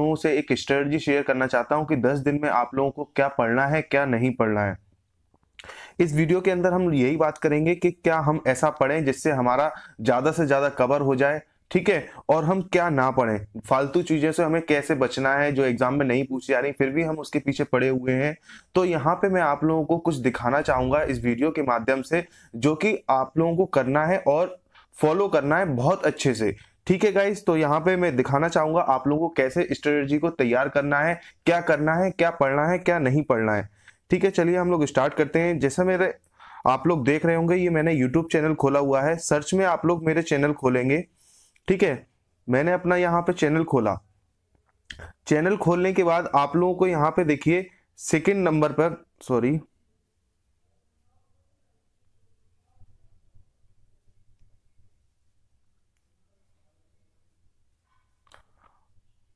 लोगों तो से एक स्ट्रेटजी शेयर करना चाहता हूं कि 10 दिन में आप लोगों को क्या पढ़ना है क्या नहीं पढ़ना है इस वीडियो के अंदर हम यही बात करेंगे कि क्या हम ऐसा पढ़ें जिससे हमारा ज़्यादा से ज़्यादा कवर हो जाए ठीक है और हम क्या ना पढ़ें फालतू चीजें से हमें कैसे बचना है जो एग्जाम में नहीं पूछी जा रही फिर भी हम उसके पीछे पड़े हुए हैं तो यहाँ पे मैं आप लोगों को कुछ दिखाना चाहूंगा इस वीडियो के माध्यम से जो कि आप लोगों को करना है और फॉलो करना है बहुत अच्छे से ठीक है गाइज तो यहाँ पे मैं दिखाना चाहूंगा आप लोगों को कैसे स्ट्रेटजी को तैयार करना है क्या करना है क्या पढ़ना है क्या नहीं पढ़ना है ठीक है चलिए हम लोग स्टार्ट करते हैं जैसा मेरे आप लोग देख रहे होंगे ये मैंने यूट्यूब चैनल खोला हुआ है सर्च में आप लोग मेरे चैनल खोलेंगे ठीक है मैंने अपना यहाँ पे चैनल खोला चैनल खोलने के बाद आप लोगों को यहाँ पे देखिए सेकेंड नंबर पर सॉरी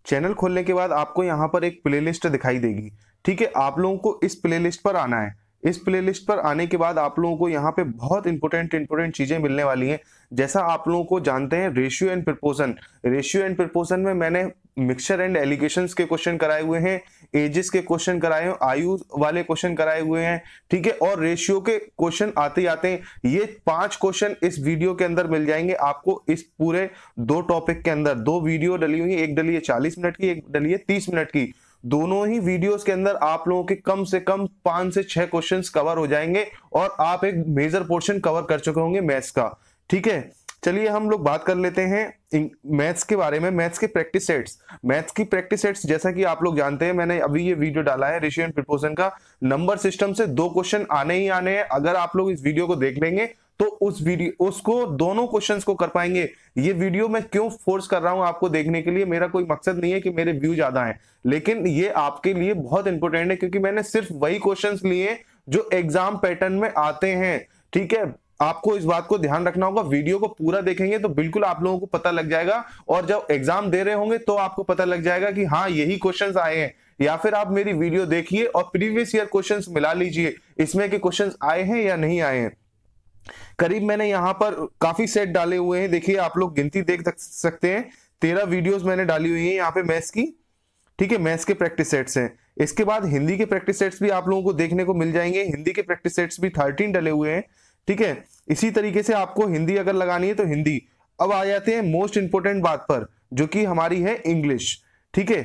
चैनल खोलने के बाद आपको यहाँ पर एक प्लेलिस्ट दिखाई देगी ठीक है आप लोगों को इस प्लेलिस्ट पर आना है इस प्लेलिस्ट पर आने के बाद आप लोगों को यहाँ पे बहुत इंपॉर्टेंट इंपॉर्टेंट चीजें मिलने वाली हैं जैसा आप लोगों को जानते हैं ratio and proportion ratio and proportion में मैंने मिक्सचर एंड एलिगेशन के क्वेश्चन कराए हुए हैं एजेस के क्वेश्चन कराए हुए आयु वाले क्वेश्चन कराए हुए हैं ठीक है और रेशियो के क्वेश्चन आते ही आते हैं ये पांच क्वेश्चन इस वीडियो के अंदर मिल जाएंगे आपको इस पूरे दो टॉपिक के अंदर दो वीडियो डली हुई एक डली है चालीस मिनट की एक डली है तीस मिनट की दोनों ही वीडियोस के अंदर आप लोगों के कम से कम पांच से छह क्वेश्चंस कवर हो जाएंगे और आप एक मेजर पोर्शन कवर कर चुके होंगे मैथ्स का ठीक है चलिए हम लोग बात कर लेते हैं मैथ्स के बारे में मैथ्स के प्रैक्टिस सेट्स मैथ्स की प्रैक्टिस सेट्स जैसा कि आप लोग जानते हैं मैंने अभी ये वीडियो डाला है रेशियो एंड प्रिपोजन का नंबर सिस्टम से दो क्वेश्चन आने ही आने हैं अगर आप लोग इस वीडियो को देख लेंगे तो उस वीडियो उसको दोनों क्वेश्चंस को कर पाएंगे ये वीडियो मैं क्यों फोर्स कर रहा हूं आपको देखने के लिए मेरा कोई मकसद नहीं है कि मेरे व्यू ज्यादा हैं लेकिन ये आपके लिए बहुत इंपॉर्टेंट है क्योंकि मैंने सिर्फ वही क्वेश्चंस लिए जो एग्जाम पैटर्न में आते हैं ठीक है आपको इस बात को ध्यान रखना होगा वीडियो को पूरा देखेंगे तो बिल्कुल आप लोगों को पता लग जाएगा और जब एग्जाम दे रहे होंगे तो आपको पता लग जाएगा कि हाँ यही क्वेश्चन आए हैं या फिर आप मेरी वीडियो देखिए और प्रीवियस ईयर क्वेश्चन मिला लीजिए इसमें के क्वेश्चन आए हैं या नहीं आए हैं करीब मैंने यहाँ पर काफी सेट डाले हुए हैं देखिए आप लोग गिनती देख सकते हैं तेरह वीडियोस मैंने डाली हुई है यहाँ पे मैथ्स की ठीक है मैथ्स के प्रैक्टिस सेट्स हैं इसके बाद हिंदी के प्रैक्टिस सेट्स भी आप लोगों को देखने को मिल जाएंगे हिंदी के प्रैक्टिस सेट्स भी थर्टीन डले हुए हैं ठीक है इसी तरीके से आपको हिंदी अगर लगानी है तो हिंदी अब आ जाते हैं मोस्ट इंपोर्टेंट बात पर जो कि हमारी है इंग्लिश ठीक है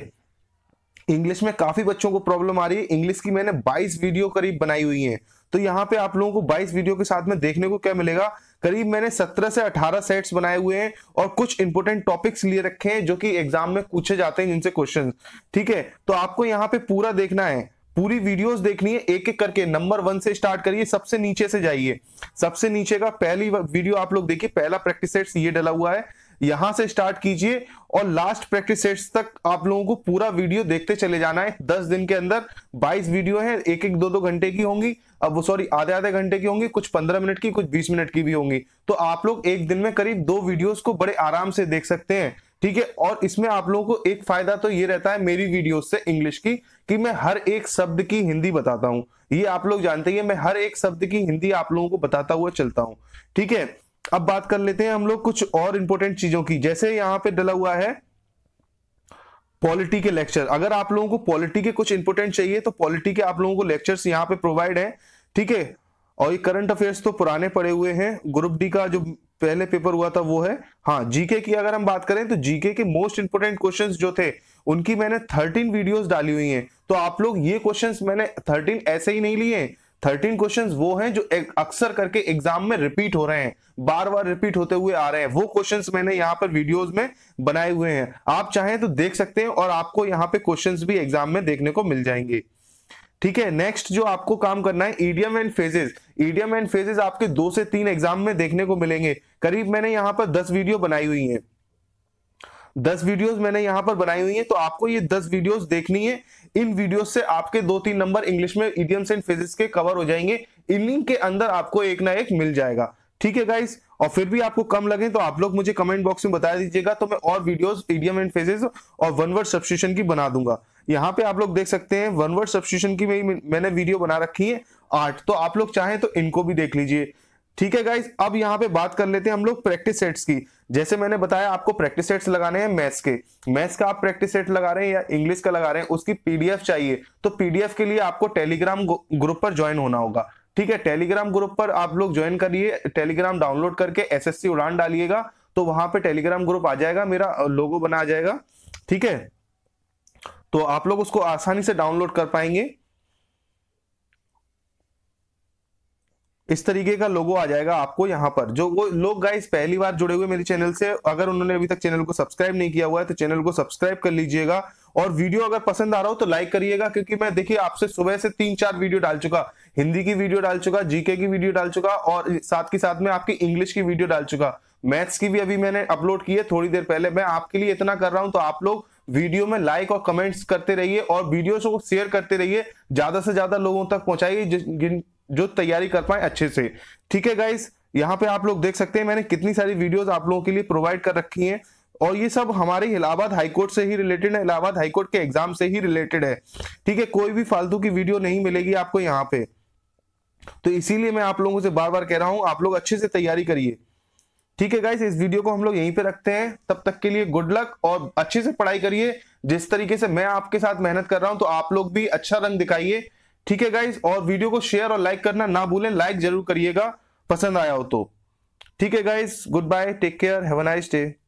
इंग्लिश में काफी बच्चों को प्रॉब्लम आ रही है इंग्लिश की मैंने 22 वीडियो करीब बनाई हुई हैं तो यहाँ पे आप लोगों को 22 वीडियो के साथ में देखने को क्या मिलेगा करीब मैंने 17 से 18 सेट्स बनाए हुए हैं और कुछ इंपोर्टेंट टॉपिक्स लिए रखे हैं जो कि एग्जाम में पूछे जाते हैं जिनसे क्वेश्चन ठीक है तो आपको यहाँ पे पूरा देखना है पूरी वीडियोस देखनी है एक एक करके नंबर वन से स्टार्ट करिए सबसे नीचे से जाइए सबसे नीचे का पहली वीडियो आप लोग देखिए पहला प्रैक्टिस सेट्स ये डला हुआ है यहां से स्टार्ट कीजिए और लास्ट प्रैक्टिस सेट्स तक आप लोगों को पूरा वीडियो देखते चले जाना है दस दिन के अंदर बाईस वीडियो है एक एक दो दो घंटे की होंगी अब वो सॉरी आधे आधे घंटे की होंगी कुछ पंद्रह मिनट की कुछ बीस मिनट की भी होंगी तो आप लोग एक दिन में करीब दो वीडियोस को बड़े आराम से देख सकते हैं ठीक है और इसमें आप लोगों को एक फायदा तो ये रहता है मेरी वीडियो से इंग्लिश की कि मैं हर एक शब्द की हिंदी बताता हूँ ये आप लोग जानते हैं मैं हर एक शब्द की हिंदी आप लोगों को बताता हुआ चलता हूँ ठीक है अब बात कर लेते हैं हम लोग कुछ और इंपॉर्टेंट चीजों की जैसे यहाँ पे डला हुआ है पॉलिटी के लेक्चर अगर आप लोगों को पॉलिटी के कुछ इंपोर्टेंट चाहिए तो पॉलिटी के आप लोगों को लेक्चर्स यहाँ पे प्रोवाइड है ठीक है और ये करंट अफेयर्स तो पुराने पड़े हुए हैं ग्रुप डी का जो पहले पेपर हुआ था वो है हाँ जीके की अगर हम बात करें तो जीके के मोस्ट इंपोर्टेंट क्वेश्चंस जो थे उनकी मैंने थर्टीन वीडियोस डाली हुई हैं तो आप लोग ये क्वेश्चंस मैंने थर्टीन ऐसे ही नहीं लिए थर्टीन क्वेश्चन वो हैं जो अक्सर करके एग्जाम में रिपीट हो रहे हैं बार बार रिपीट होते हुए आ रहे हैं वो क्वेश्चंस मैंने यहाँ पर वीडियोस में बनाए हुए हैं आप चाहें तो देख सकते हैं और आपको यहाँ पे क्वेश्चंस भी एग्जाम में देखने को मिल जाएंगे ठीक है नेक्स्ट जो आपको काम करना है idioms and phrases idioms and phrases आपके दो से तीन एग्जाम में देखने को मिलेंगे करीब मैंने यहां पर दस वीडियो बनाई हुई है दस वीडियोस मैंने यहां पर बनाई हुई है तो आपको ये दस वीडियोस देखनी है इन वीडियोस से आपके दो तीन नंबर इंग्लिश में इडियम्स एंड फेजेस के कवर हो जाएंगे इन्हीं के अंदर आपको एक ना एक मिल जाएगा ठीक है गाइस और फिर भी आपको कम लगे तो आप लोग मुझे कमेंट बॉक्स में बता दीजिएगा तो मैं और वीडियोज इडियम एंड फेजेस और वन वर्ड सब्सिट्यूशन की बना दूंगा यहाँ पे आप लोग देख सकते हैं वन वर्ड सब्सिट्यूशन की भी मैंने वीडियो बना रखी है आठ तो आप लोग चाहें तो इनको भी देख लीजिए ठीक है गाइज अब यहाँ पे बात कर लेते हैं हम लोग प्रैक्टिस सेट्स की जैसे मैंने बताया आपको प्रैक्टिस सेट्स लगाने हैं मैथ्स के मैथ्स का आप प्रैक्टिस सेट लगा रहे हैं या इंग्लिश का लगा रहे हैं उसकी पीडीएफ चाहिए तो पीडीएफ के लिए आपको टेलीग्राम ग्रुप पर ज्वाइन होना होगा ठीक है टेलीग्राम ग्रुप पर आप लोग ज्वाइन करिए टेलीग्राम डाउनलोड करके एसएससी उड़ान डालिएगा तो वहां पे टेलीग्राम ग्रुप आ जाएगा मेरा लोगो बना जाएगा ठीक है तो आप लोग उसको आसानी से डाउनलोड कर पाएंगे इस तरीके का लोगो आ जाएगा आपको यहां पर जो वो लोग गाइस पहली बार जुड़े हुए मेरे चैनल से अगर उन्होंने अभी तक चैनल को सब्सक्राइब नहीं किया हुआ है तो चैनल को सब्सक्राइब कर लीजिएगा और वीडियो अगर पसंद आ रहा हो तो लाइक करिएगा क्योंकि मैं देखिए आपसे सुबह से तीन चार वीडियो डाल चुका हिंदी की वीडियो डाल चुका जीके की वीडियो डाल चुका और साथ के साथ में आपकी इंग्लिश की वीडियो डाल चुका मैथ्स की भी अभी मैंने अपलोड की है थोड़ी देर पहले मैं आपके लिए इतना कर रहा हूं तो आप लोग वीडियो में लाइक और कमेंट्स करते रहिए और वीडियो को शेयर करते रहिए ज्यादा से ज्यादा लोगों तक पहुंचाइए जो तैयारी कर पाए अच्छे से ठीक है गाइस यहाँ पे आप लोग देख सकते हैं मैंने कितनी सारी वीडियोस आप लोगों के लिए प्रोवाइड कर रखी हैं और ये सब हमारे इलाहाबाद हाईकोर्ट से ही रिलेटेड है इलाहाबाद हाईकोर्ट के एग्जाम से ही रिलेटेड है ठीक है कोई भी फालतू की वीडियो नहीं मिलेगी आपको यहाँ पे तो इसीलिए मैं आप लोगों से बार बार कह रहा हूँ आप लोग अच्छे से तैयारी करिए ठीक है गाइस इस वीडियो को हम लोग यहीं पे रखते हैं तब तक के लिए गुड लक और अच्छे से पढ़ाई करिए जिस तरीके से मैं आपके साथ मेहनत कर रहा हूं तो आप लोग भी अच्छा रंग दिखाइए ठीक है गाइस और वीडियो को शेयर और लाइक करना ना भूलें लाइक जरूर करिएगा पसंद आया हो तो ठीक है guys goodbye take care have a nice day